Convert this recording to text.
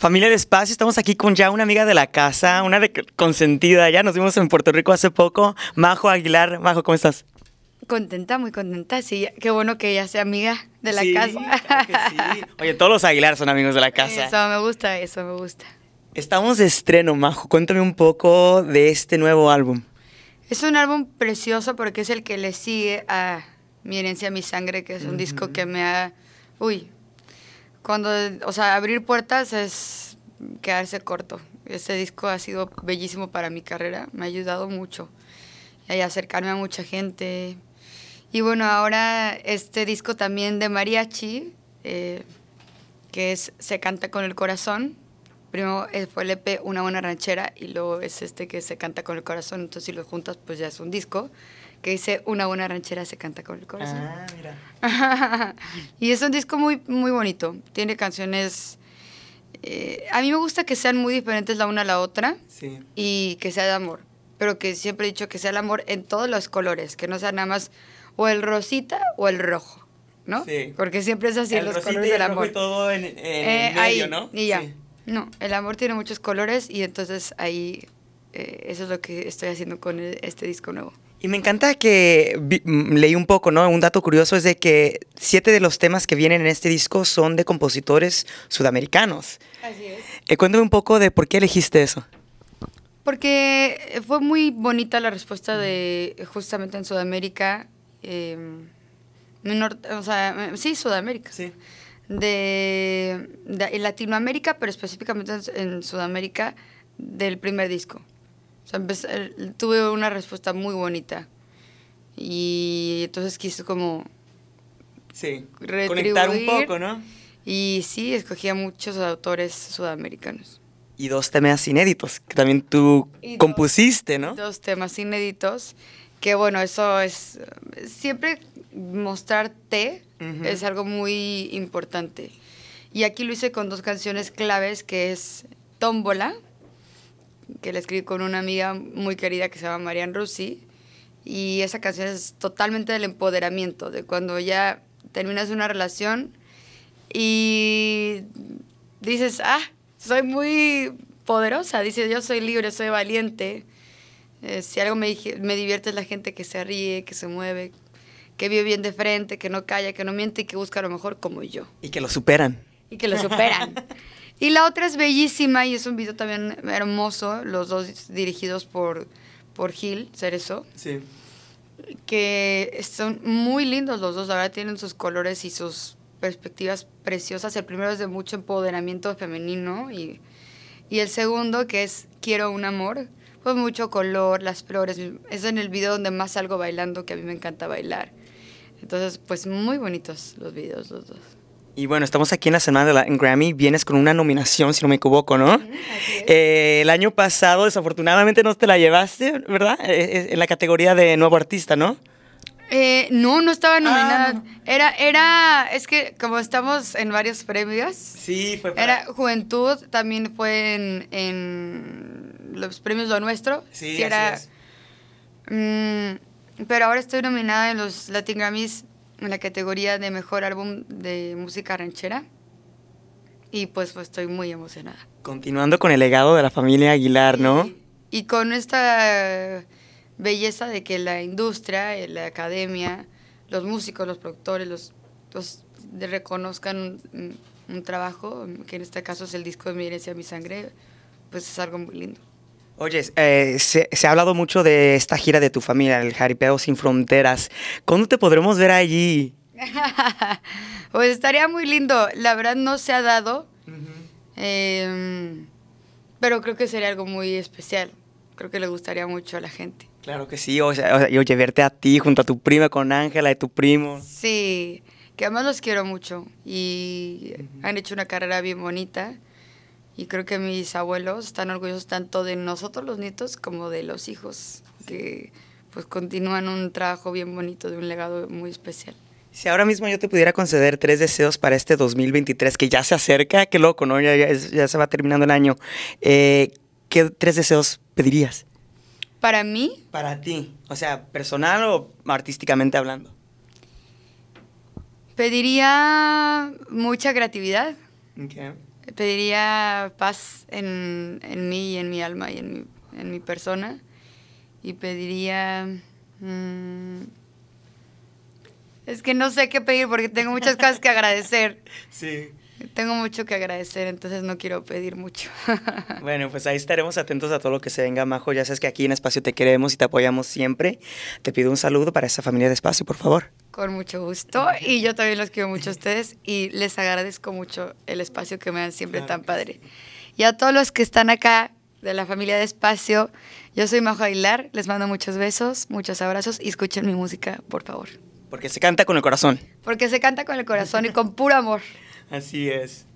Familia de Espacio, estamos aquí con ya una amiga de la casa, una consentida. Ya nos vimos en Puerto Rico hace poco. Majo Aguilar, Majo, ¿cómo estás? Contenta, muy contenta. Sí, qué bueno que ella sea amiga de la sí, casa. Oye, todos los Aguilar son amigos de la casa. Eso me gusta, eso me gusta. Estamos de estreno, Majo. Cuéntame un poco de este nuevo álbum. Es un álbum precioso porque es el que le sigue a Mi herencia, mi sangre, que es un disco que me ha, uy, cuando, o sea, abrir puertas es quedarse corto. Este disco ha sido bellísimo para mi carrera, me ha ayudado mucho a acercarme a mucha gente. Y bueno, ahora este disco también de mariachi, eh, que es Se canta con el corazón. Primero eh, fue el EP Una buena ranchera y luego es este que se canta con el corazón. Entonces si lo juntas pues ya es un disco que dice Una buena ranchera se canta con el corazón. Ah, mira. y es un disco muy, muy bonito. Tiene canciones... Eh, a mí me gusta que sean muy diferentes la una a la otra sí. y que sea de amor, pero que siempre he dicho que sea el amor en todos los colores, que no sea nada más o el rosita o el rojo, ¿no? Porque siempre es así los colores del amor. todo en, eh, el medio, ¿no? Y ya. No, el amor tiene muchos colores y entonces ahí eh, eso es lo que estoy haciendo con este disco nuevo. Y me encanta que mm, leí un poco, ¿no? Un dato curioso es de que siete de los temas que vienen en este disco son de compositores sudamericanos. Así es. Eh, cuéntame un poco de por qué elegiste eso. Porque fue muy bonita la respuesta de justamente en Sudamérica, em, o sea, em, sí, Sudamérica. Sí. de, Latinoamérica, pero específicamente en Sudamérica, del primer disco sea, eh, tuve una respuesta muy bonita. Y entonces quise como... Sí, conectar un poco, ¿no? Y sí, escogí a muchos autores sudamericanos. Y dos temas inéditos, que también tú compusiste, ¿no? Dos temas inéditos, que bueno, eso es... Siempre mostrarte es algo muy importante. Y aquí lo hice con dos canciones claves, que es Tómbola, que la escribí con una amiga muy querida que se llama Marian Rusi. Y esa canción es totalmente del empoderamiento, de cuando ya terminas una relación y dices, ah, soy muy poderosa, dices, yo soy libre, soy valiente. Eh, si algo me, me divierte es la gente que se ríe, que se mueve, que vive bien de frente, que no calla, que no miente y que busca lo mejor como yo. Y que lo superan. Y que lo superan. Y la otra es bellísima y es un video también hermoso, los dos dirigidos por, por Gil Cerezo. Sí. Que son muy lindos los dos, ahora tienen sus colores y sus perspectivas preciosas. El primero es de mucho empoderamiento femenino y, y el segundo que es Quiero un amor, pues mucho color, las flores. Es en el video donde más salgo bailando, que a mí me encanta bailar. Entonces, pues muy bonitos los videos los dos. Y bueno, estamos aquí en la semana de la Grammy. Vienes con una nominación, si no me equivoco, ¿no? Eh, el año pasado, desafortunadamente, no te la llevaste, ¿verdad? Eh, eh, en la categoría de nuevo artista, ¿no? no, no estaba ah, nominada. Era, era, es que como estamos en varios premios. Sí, fue Era Juventud, también fue en, los premios Lo Nuestro. Sí, sí mm, pero ahora estoy nominada en los Latin Grammys en la categoría de mejor álbum de música ranchera. Y pues, estoy muy emocionada. Continuando con el legado de la familia Aguilar, ¿no? Y con esta belleza de que la industria, eh, la academia, los músicos, los productores, los, los reconozcan un, un, trabajo, que en este caso es el disco de Mi herencia, mi sangre, pues es algo muy lindo. Oye, eh, se, ha hablado mucho de esta gira de tu familia, el Jaripeo Sin Fronteras. ¿Cuándo te podremos ver allí? pues estaría muy lindo. La verdad no se ha dado, em, pero creo que sería algo muy especial. Creo que le gustaría mucho a la gente. Claro que sí, o sea, oye, verte a ti junto a tu prima con Ángela y tu primo. Sí, que además los quiero mucho y han hecho una carrera bien bonita y creo que mis abuelos están orgullosos tanto de nosotros los nietos como de los hijos, que pues continúan un trabajo bien bonito, de un legado muy especial. Si ahora mismo yo te pudiera conceder tres deseos para este 2023, que ya se acerca, qué loco, ¿no? Ya, ya, se va terminando el año. Eh, ¿Qué tres deseos pedirías? ¿Para mí? Para ti, o sea, personal o artísticamente hablando. Pediría mucha creatividad. Okay pediría paz en, en, mí y en mi alma y en mi, persona. Y pediría... Mm, es que no sé qué pedir porque tengo muchas cosas que agradecer. Sí. Tengo mucho que agradecer, entonces no quiero pedir mucho. bueno, pues ahí estaremos atentos a todo lo que se venga, Majo. Ya sabes que aquí en Espacio te queremos y te apoyamos siempre. Te pido un saludo para esa familia de Espacio, por favor. Con mucho gusto. Y yo también los quiero mucho a ustedes y les agradezco mucho el espacio que me dan siempre tan padre. Y a todos los que están acá de la familia de Espacio, yo soy Majo Aguilar, les mando muchos besos, muchos abrazos y escuchen mi música, por favor. Porque se canta con el corazón. Porque se canta con el corazón y con puro amor. Así es.